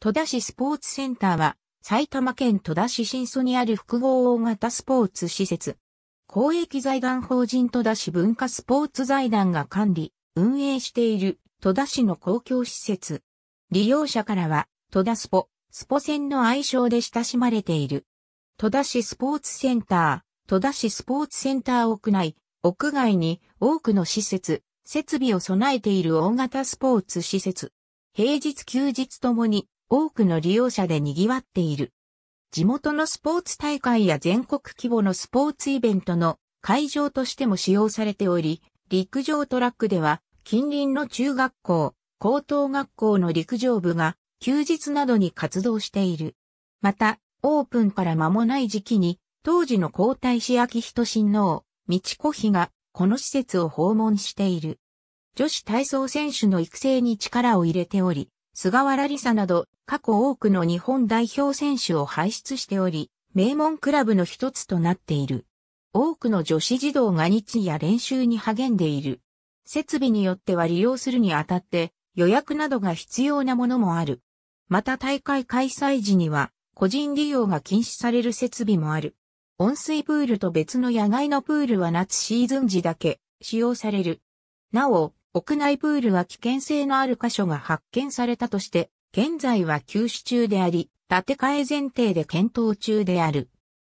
戸田市スポーツセンターは、埼玉県戸田市新祖にある複合大型スポーツ施設。公益財団法人戸田市文化スポーツ財団が管理、運営している戸田市の公共施設。利用者からは、戸田スポ、スポ線の愛称で親しまれている。戸田市スポーツセンター、戸田市スポーツセンター屋内、屋外に多くの施設、設備を備えている大型スポーツ施設。平日休日ともに多くの利用者で賑わっている。地元のスポーツ大会や全国規模のスポーツイベントの会場としても使用されており、陸上トラックでは近隣の中学校、高等学校の陸上部が休日などに活動している。また、オープンから間もない時期に、当時の皇太子秋仁親王、道子妃がこの施設を訪問している。女子体操選手の育成に力を入れており、菅原理沙など過去多くの日本代表選手を輩出しており、名門クラブの一つとなっている。多くの女子児童が日夜練習に励んでいる。設備によっては利用するにあたって予約などが必要なものもある。また大会開催時には個人利用が禁止される設備もある。温水プールと別の野外のプールは夏シーズン時だけ使用される。なお、屋内プールは危険性のある箇所が発見されたとして、現在は休止中であり、建て替え前提で検討中である。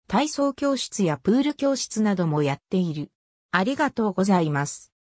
体操教室やプール教室などもやっている。ありがとうございます。